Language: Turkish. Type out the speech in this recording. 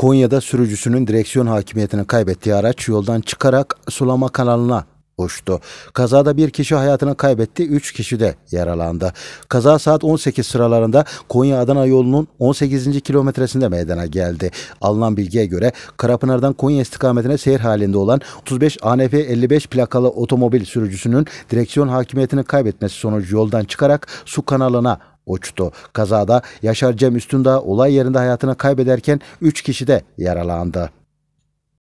Konya'da sürücüsünün direksiyon hakimiyetini kaybettiği araç yoldan çıkarak sulama kanalına uçtu. Kazada bir kişi hayatını kaybetti, 3 kişi de yaralandı. Kaza saat 18 sıralarında Konya-Adana yolunun 18. kilometresinde meydana geldi. Alınan bilgiye göre Karapınar'dan Konya istikametine seyir halinde olan 35 ANF 55 plakalı otomobil sürücüsünün direksiyon hakimiyetini kaybetmesi sonucu yoldan çıkarak su kanalına uçtu. Kazada Yaşar Cem Üstünda olay yerinde hayatını kaybederken 3 kişi de yaralandı.